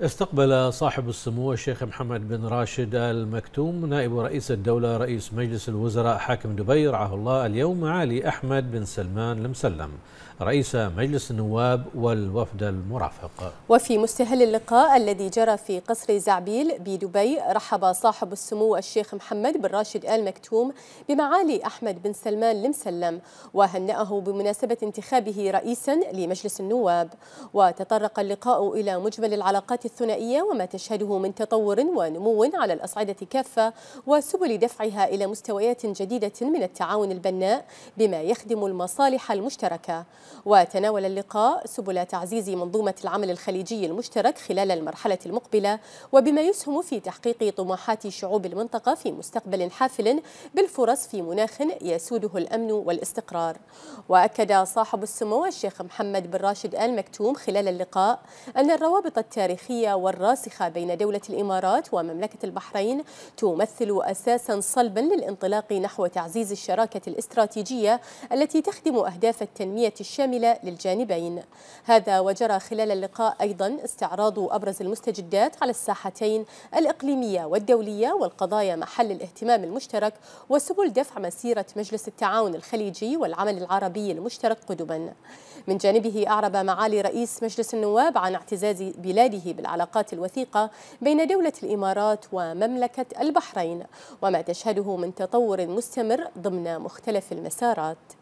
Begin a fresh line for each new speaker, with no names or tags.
استقبل صاحب السمو الشيخ محمد بن راشد آل مكتوم نائب رئيس الدولة رئيس مجلس الوزراء حاكم دبي رعاه الله اليوم علي أحمد بن سلمان المسلم رئيس مجلس النواب والوفد المرافق
وفي مستهل اللقاء الذي جرى في قصر زعبيل بدبي رحب صاحب السمو الشيخ محمد بن راشد آل مكتوم بمعالي أحمد بن سلمان المسلم وهنأه بمناسبة انتخابه رئيسا لمجلس النواب وتطرق اللقاء إلى مجمل العلاقات الثنائية وما تشهده من تطور ونمو على الأصعدة كافة وسبل دفعها إلى مستويات جديدة من التعاون البناء بما يخدم المصالح المشتركة وتناول اللقاء سبل تعزيز منظومة العمل الخليجي المشترك خلال المرحلة المقبلة وبما يسهم في تحقيق طموحات شعوب المنطقة في مستقبل حافل بالفرص في مناخ يسوده الأمن والاستقرار وأكد صاحب السمو الشيخ محمد بن راشد آل مكتوم خلال اللقاء أن الروابط التاريخية العلاقية والراسخة بين دولة الإمارات ومملكة البحرين تمثل أساسا صلبا للانطلاق نحو تعزيز الشراكة الاستراتيجية التي تخدم أهداف التنمية الشاملة للجانبين هذا وجرى خلال اللقاء أيضا استعراض أبرز المستجدات على الساحتين الإقليمية والدولية والقضايا محل الاهتمام المشترك وسبل دفع مسيرة مجلس التعاون الخليجي والعمل العربي المشترك قدما من جانبه أعرب معالي رئيس مجلس النواب عن اعتزاز بلاده بالعلاقات الوثيقة بين دولة الإمارات ومملكة البحرين وما تشهده من تطور مستمر ضمن مختلف المسارات